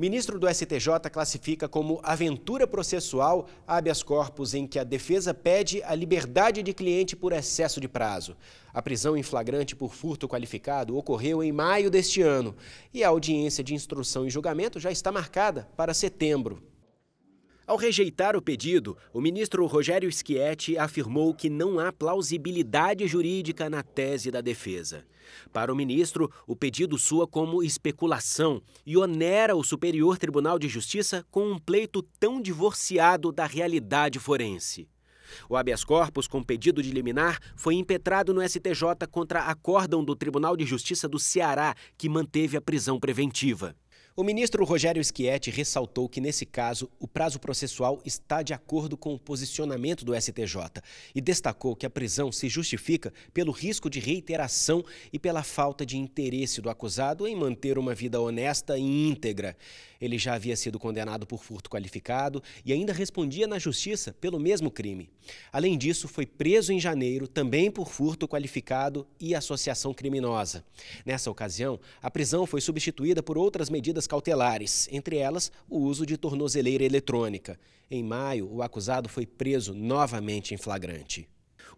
Ministro do STJ classifica como aventura processual habeas corpus em que a defesa pede a liberdade de cliente por excesso de prazo. A prisão em flagrante por furto qualificado ocorreu em maio deste ano e a audiência de instrução e julgamento já está marcada para setembro. Ao rejeitar o pedido, o ministro Rogério Schietti afirmou que não há plausibilidade jurídica na tese da defesa. Para o ministro, o pedido soa como especulação e onera o Superior Tribunal de Justiça com um pleito tão divorciado da realidade forense. O habeas corpus com pedido de liminar foi impetrado no STJ contra acórdão do Tribunal de Justiça do Ceará, que manteve a prisão preventiva. O ministro Rogério Schietti ressaltou que, nesse caso, o prazo processual está de acordo com o posicionamento do STJ e destacou que a prisão se justifica pelo risco de reiteração e pela falta de interesse do acusado em manter uma vida honesta e íntegra. Ele já havia sido condenado por furto qualificado e ainda respondia na justiça pelo mesmo crime. Além disso, foi preso em janeiro também por furto qualificado e associação criminosa. Nessa ocasião, a prisão foi substituída por outras medidas cautelares, entre elas o uso de tornozeleira eletrônica. Em maio, o acusado foi preso novamente em flagrante.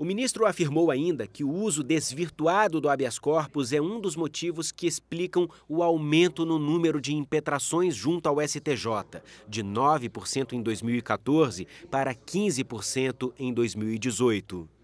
O ministro afirmou ainda que o uso desvirtuado do habeas corpus é um dos motivos que explicam o aumento no número de impetrações junto ao STJ, de 9% em 2014 para 15% em 2018.